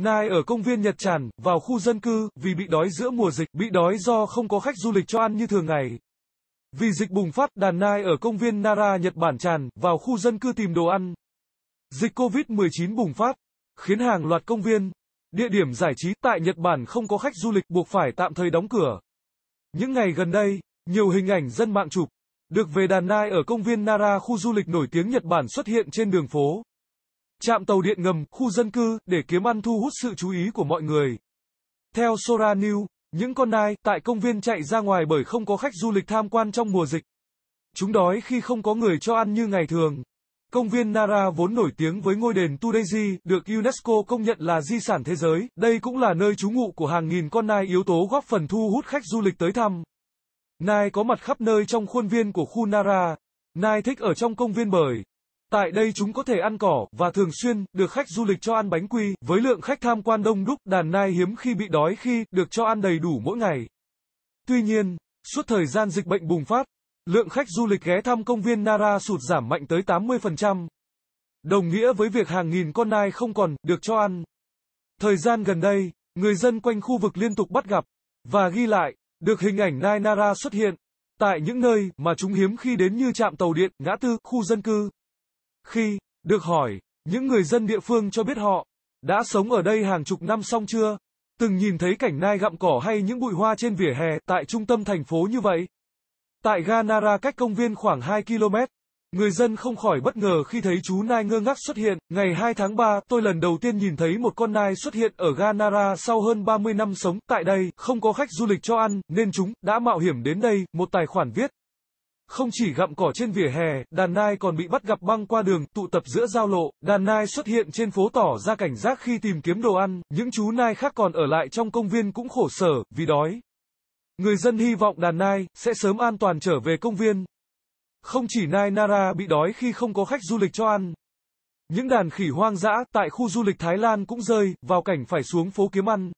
Nai ở công viên Nhật Tràn, vào khu dân cư, vì bị đói giữa mùa dịch, bị đói do không có khách du lịch cho ăn như thường ngày. Vì dịch bùng phát, đàn nai ở công viên Nara Nhật Bản tràn, vào khu dân cư tìm đồ ăn. Dịch COVID-19 bùng phát, khiến hàng loạt công viên, địa điểm giải trí tại Nhật Bản không có khách du lịch buộc phải tạm thời đóng cửa. Những ngày gần đây, nhiều hình ảnh dân mạng chụp, được về đàn nai ở công viên Nara khu du lịch nổi tiếng Nhật Bản xuất hiện trên đường phố trạm tàu điện ngầm, khu dân cư để kiếm ăn thu hút sự chú ý của mọi người. Theo Sora News, những con nai tại công viên chạy ra ngoài bởi không có khách du lịch tham quan trong mùa dịch. Chúng đói khi không có người cho ăn như ngày thường. Công viên Nara vốn nổi tiếng với ngôi đền Tudeji, được UNESCO công nhận là di sản thế giới, đây cũng là nơi trú ngụ của hàng nghìn con nai yếu tố góp phần thu hút khách du lịch tới thăm. Nai có mặt khắp nơi trong khuôn viên của khu Nara. Nai thích ở trong công viên bởi Tại đây chúng có thể ăn cỏ và thường xuyên được khách du lịch cho ăn bánh quy, với lượng khách tham quan đông đúc, đàn nai hiếm khi bị đói khi được cho ăn đầy đủ mỗi ngày. Tuy nhiên, suốt thời gian dịch bệnh bùng phát, lượng khách du lịch ghé thăm công viên Nara sụt giảm mạnh tới 80%. Đồng nghĩa với việc hàng nghìn con nai không còn được cho ăn. Thời gian gần đây, người dân quanh khu vực liên tục bắt gặp và ghi lại được hình ảnh nai Nara xuất hiện tại những nơi mà chúng hiếm khi đến như trạm tàu điện, ngã tư, khu dân cư. Khi được hỏi, những người dân địa phương cho biết họ đã sống ở đây hàng chục năm xong chưa? Từng nhìn thấy cảnh nai gặm cỏ hay những bụi hoa trên vỉa hè tại trung tâm thành phố như vậy? Tại Ganara cách công viên khoảng 2 km, người dân không khỏi bất ngờ khi thấy chú nai ngơ ngác xuất hiện. Ngày 2 tháng 3, tôi lần đầu tiên nhìn thấy một con nai xuất hiện ở Ganara sau hơn 30 năm sống tại đây, không có khách du lịch cho ăn, nên chúng đã mạo hiểm đến đây, một tài khoản viết. Không chỉ gặm cỏ trên vỉa hè, đàn nai còn bị bắt gặp băng qua đường, tụ tập giữa giao lộ. Đàn nai xuất hiện trên phố tỏ ra cảnh giác khi tìm kiếm đồ ăn. Những chú nai khác còn ở lại trong công viên cũng khổ sở, vì đói. Người dân hy vọng đàn nai sẽ sớm an toàn trở về công viên. Không chỉ nai Nara bị đói khi không có khách du lịch cho ăn. Những đàn khỉ hoang dã tại khu du lịch Thái Lan cũng rơi vào cảnh phải xuống phố kiếm ăn.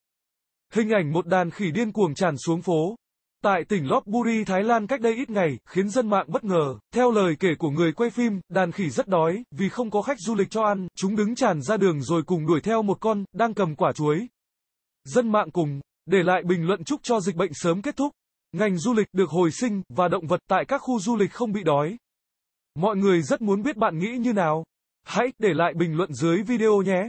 Hình ảnh một đàn khỉ điên cuồng tràn xuống phố, Tại tỉnh Lopburi, Thái Lan cách đây ít ngày, khiến dân mạng bất ngờ. Theo lời kể của người quay phim, đàn khỉ rất đói, vì không có khách du lịch cho ăn, chúng đứng tràn ra đường rồi cùng đuổi theo một con, đang cầm quả chuối. Dân mạng cùng, để lại bình luận chúc cho dịch bệnh sớm kết thúc. Ngành du lịch được hồi sinh, và động vật tại các khu du lịch không bị đói. Mọi người rất muốn biết bạn nghĩ như nào. Hãy để lại bình luận dưới video nhé.